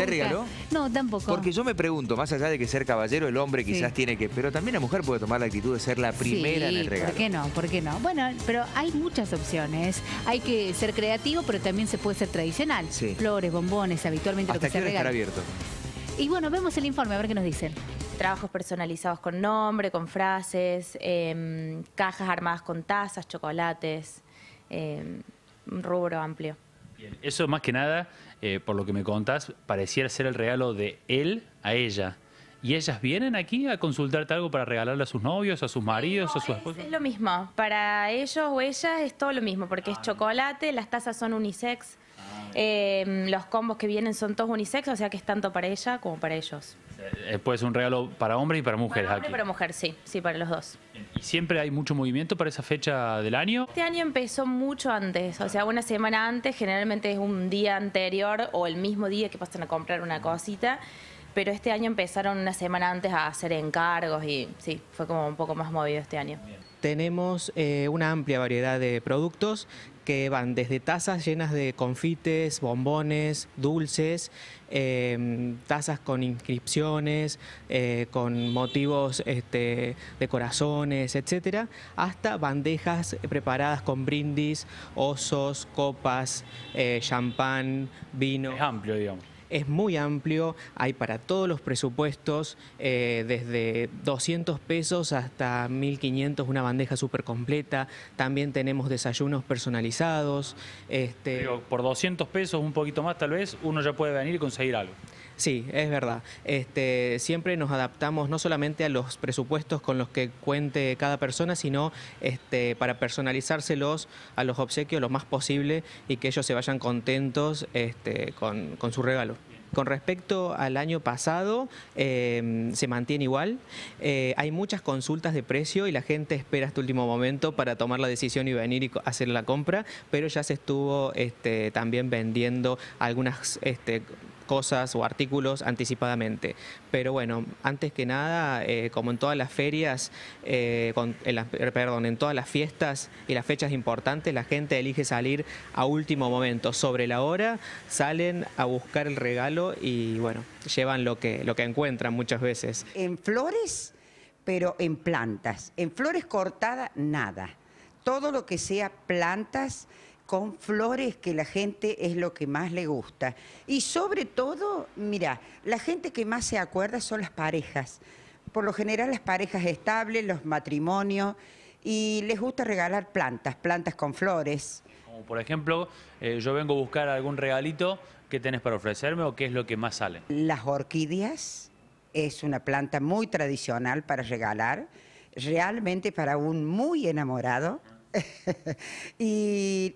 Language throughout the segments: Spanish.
¿Se regaló? No, tampoco. Porque yo me pregunto, más allá de que ser caballero, el hombre quizás tiene que... Pero también la mujer puede tomar la actitud de ser la primera en el regalo. ¿por qué no? ¿Por qué no? Bueno, pero hay muchas opciones. Hay que ser creativo, pero también se puede ser tradicional. Flores, bombones, habitualmente lo que qué abierto? Y bueno, vemos el informe, a ver qué nos dicen trabajos personalizados con nombre, con frases, em, cajas armadas con tazas, chocolates, em, rubro amplio eso más que nada, eh, por lo que me contás, pareciera ser el regalo de él a ella. ¿Y ellas vienen aquí a consultarte algo para regalarle a sus novios, a sus maridos, a sus esposas? Es lo mismo. Para ellos o ellas es todo lo mismo, porque es ah. chocolate, las tazas son unisex, ah. eh, los combos que vienen son todos unisex, o sea que es tanto para ella como para ellos. Eh, Después un regalo para hombres y para mujeres. Para y para mujer, sí, sí, para los dos. ¿Y siempre hay mucho movimiento para esa fecha del año? Este año empezó mucho antes, o sea, una semana antes, generalmente es un día anterior o el mismo día que pasan a comprar una cosita pero este año empezaron una semana antes a hacer encargos y sí, fue como un poco más movido este año. Tenemos eh, una amplia variedad de productos que van desde tazas llenas de confites, bombones, dulces, em, tazas con inscripciones, eh, con motivos este, de corazones, etcétera, hasta bandejas preparadas con brindis, osos, copas, eh, champán, vino. Es amplio, digamos es muy amplio, hay para todos los presupuestos, eh, desde 200 pesos hasta 1500, una bandeja súper completa. También tenemos desayunos personalizados. Este... Pero por 200 pesos, un poquito más tal vez, uno ya puede venir y conseguir algo. Sí, es verdad. Este, siempre nos adaptamos no solamente a los presupuestos con los que cuente cada persona, sino este, para personalizárselos a los obsequios lo más posible y que ellos se vayan contentos este, con, con su regalo. Con respecto al año pasado, em, se mantiene igual. Eh, hay muchas consultas de precio y la gente espera hasta este último momento para tomar la decisión y venir y hacer la compra, pero ya se estuvo este, también vendiendo algunas este, cosas o artículos anticipadamente. Pero bueno, antes que nada, eh, como en todas las ferias, eh, eh, perdón, en todas las fiestas y las fechas importantes, la gente elige salir a último momento. Sobre la hora salen a buscar el regalo y bueno, llevan lo que, lo que encuentran muchas veces. En flores, pero en plantas. En flores cortadas, nada. Todo lo que sea plantas con flores que la gente es lo que más le gusta. Y sobre todo, mira, la gente que más se acuerda son las parejas. Por lo general las parejas estables, los matrimonios, y les gusta regalar plantas, plantas con flores. Como por ejemplo, eh, yo vengo a buscar algún regalito, ¿qué tenés para ofrecerme o qué es lo que más sale? Las orquídeas es una planta muy tradicional para regalar, realmente para un muy enamorado. y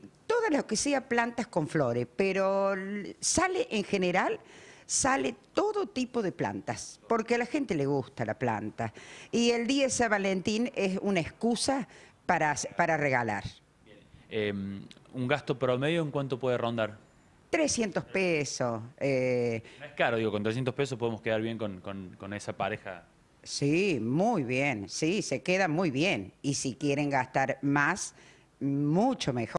lo las que sea plantas con flores, pero sale en general sale todo tipo de plantas, porque a la gente le gusta la planta. Y el día de San Valentín es una excusa para, para regalar. Em, ¿Un gasto promedio en cuánto puede rondar? 300 pesos. Eh. es caro, digo, con 300 pesos podemos quedar bien con, con esa pareja. Sí, muy bien, sí, se queda muy bien. Y si quieren gastar más, mucho mejor.